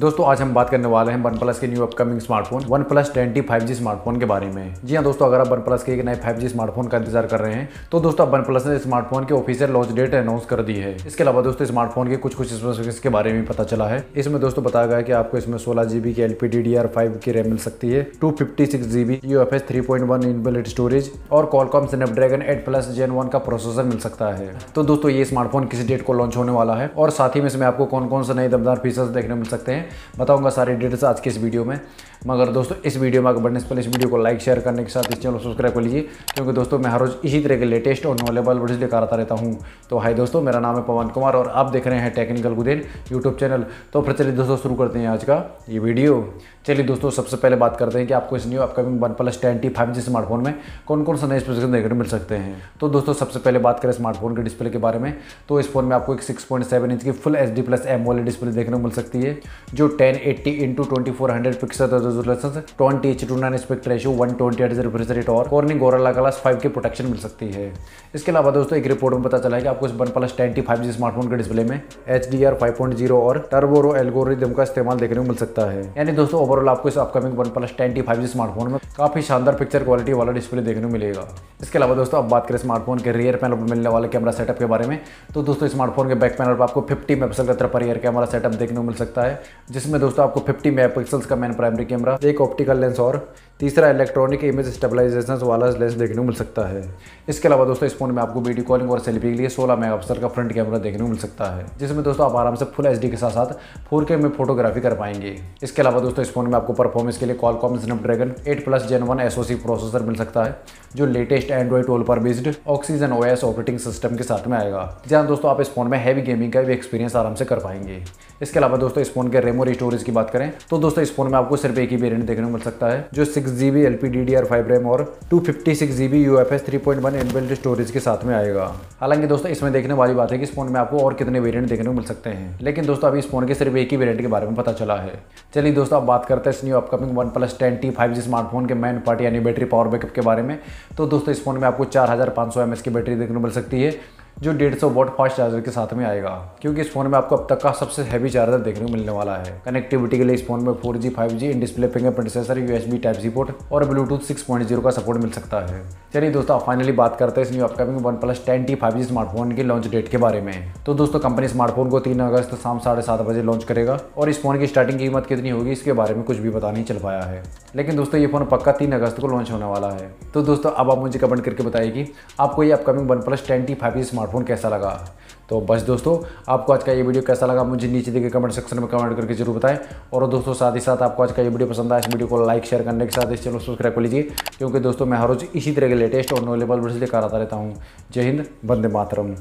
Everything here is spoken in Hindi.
दोस्तों आज हम बात करने वाले हैं वन प्लस के new upcoming smartphone OnePlus twenty five G smartphone के बारे में जी हाँ दोस्तों अगर आप वन प्लस के एक नए फाइव जी स्मार्टफोन का इंतजार कर रहे हैं तो दोस्तों वन प्लस ने स्मार्टफोन के ऑफिशियल लॉन्च डेट अनाउंस कर दी है इसके अलावा दोस्तों स्मार्टफोन के कुछ कुछ स्पेसिफिक्स के बारे में पता चला है इसमें दोस्तों बताया गया कि आपको इसमें सोलह जीबी की L P D D R five की रैम मिल सकती है two fifty six GB U F S three point one inbuilt storage और Qualcomm dragon eight plus gen one का प्रोसेसर मिल सकता है तो दोस्तों ये स्मार्टफोन किसी डेट को लॉन्च होने वाला है और साथ ही में इसमें आपको कौन कौन से नए दमदार फीचर्स देखने मिल सकते हैं बताऊंगा सारे डिटेल्स आज के इस वीडियो में मगर दोस्तों इस वीडियो में आगे बढ़ने से पहले इस वीडियो को लाइक शेयर करने के साथ इस चैनल को सब्सक्राइब कर लीजिए क्योंकि दोस्तों मैं हर रोज़ इसी तरह के लेटेस्ट और नॉलेबल वीडियो लेकर आता रहता हूँ तो हाय दोस्तों मेरा नाम है पवन कुमार और आप देख रहे हैं टेक्निकल गुदेन यूट्यूब चैनल तो फिर चलिए दोस्तों शुरू करते हैं आज का ये वीडियो चलिए दोस्तों सबसे पहले बात करते हैं कि आपको इस new upcoming OnePlus ten T five G smartphone में कौन कौन सा नए स्पेसिफिकेशन देखने मिल सकते हैं तो दोस्तों सबसे पहले बात करें स्मार्टफोन के डिस्प्ले के बारे में तो इस फोन में आपको एक सिक्स पॉइंट सेवन इंच की full H D plus M display देखने को मिल सकती है जो 1080 eighty into twenty four hundred pixel resolution twenty H two nine one twenty eight refresh rate और कॉर्निंग गोरला क्लास फाइव की प्रोटेक्शन मिल सकती है इसके अलावा दोस्तों एक रिपोर्ट में पता चला है कि आपको इस OnePlus ten T five G smartphone के डिस्प्ले में H D R five point zero और टर्बोरो एलगोरिदम का इस्तेमाल देखने को मिल सकता है यानी दोस्तों ओवरऑल आपको इस upcoming OnePlus ten T five G smartphone में काफ़ी शानदार पिक्चर क्वालिटी वाला डिस्प्ले देखने को मिलेगा इसके अलावा दोस्तों अब बात करें स्मार्टफोन के रियर पैनल पर मिलने वाले कैमरा सेटअप के बारे में तो दोस्तों स्मार्टफोन के बैक पैनल पर आपको 50 मेगापिक्सल का तरफ रियर कैमरा सेटअप देखने को मिल सकता है जिसमें दोस्तों आपको 50 मेगापिक्सल का मेन प्राइमरी कैमरा एक ऑप्टिकल लेंस और तीसरा इलेक्ट्रॉनिक इमेज स्टेबलाइजेशन वाला लेंस देखने को मिल सकता है इसके अलावा दोस्तों इस फोन में आपको वीडियो कॉलिंग और सेल्फी के लिए सोलह मेगापिक्सल का फ्रंट कैमरा देखने को मिल सकता है जिसमें दोस्तों आप आराम से फुल एच के साथ साथ फोर में फोटोग्राफी कर पाएंगे इसके अलावा दोस्तों इस फोन में आपको परफॉर्मेंस के लिए Qualcomm Snapdragon eight plus gen one S processor मिल सकता है जो लेटेस्ट एंड्रॉइड टोल पर based Oxygen O operating system के साथ में आएगा जहाँ दोस्तों आप इस फोन में हैवी गेमिंग का भी एक्सपीरियंस आराम से कर पाएंगे इसके अलावा दोस्तों इस फोन के रेमो स्टोरेज की बात करें तो दोस्तों इस फोन में आपको सिर्फ एक ही वेरियंट देखने को मिल सकता है जो six G B L P D D R five RAM और two fifty six G B U F S three point one inbuilt storage के साथ में आएगा हालांकि दोस्तों इसमें देखने वाली बात है कि इस फोन में आपको और कितने वेरियंट देखने को मिल सकते हैं लेकिन दोस्तों अभी इस फोन के सिर्फ एक ही वेरियंट के बारे में पता चला है चलिए दोस्तों आप बात करते हैं इस new upcoming OnePlus ten T five G smartphone के मैन पार्ट यानी बैटरी पावर बैकअप के बारे में तो दोस्तों इस फ़ोन में आपको चार हज़ार पाँच सौ एम एच की बैटरी देखने को मिल सकती है जो डेढ़ सौ वोट फास्ट चार्जर के साथ में आएगा क्योंकि इस फोन में आपको अब तक का सबसे हैवी चार्जर देखने को मिलने वाला है कनेक्टिविटी के लिए इस फोन में 4G, 5G, in display fingerprint sensor USB type C port और ब्लूटूथ 6.0 का सपोर्ट मिल सकता है चलिए दोस्तों आप फाइनली बात करते हैं इस new upcoming OnePlus ten T five G smartphone की लॉन्च डेट के बारे में तो दोस्तों कंपनी स्मार्टफोन को तीन अगस्त शाम साढ़े सात बजे लॉन्च करेगा और इस फोन की स्टार्टिंग कीमत कितनी होगी इसके बारे में कुछ भी पता नहीं चल पाया है लेकिन दोस्तों ये फ़ोन पक्का तीन अगस्त को लॉन्च होने वाला है तो दोस्तों अब आप मुझे कमेंट करके बताइए कि आपको ये upcoming OnePlus ten T five smartphone कैसा लगा तो बस दोस्तों आपको आज का ये वीडियो कैसा लगा मुझे नीचे देखिए कमेंट सेक्शन में कमेंट करके जरूर बताएं और दोस्तों साथ ही साथ आपको आज का ये वीडियो पसंद आया इस वीडियो को लाइक शेयर करने के साथ इस चैनल को सब्सक्राइब कर लीजिए क्योंकि दोस्तों मैं हर रोज़ इसी तरह के लेटेस्ट और नॉलेबल वर्ष लेकर आता रहता हूँ जय हिंद बंदे मातरम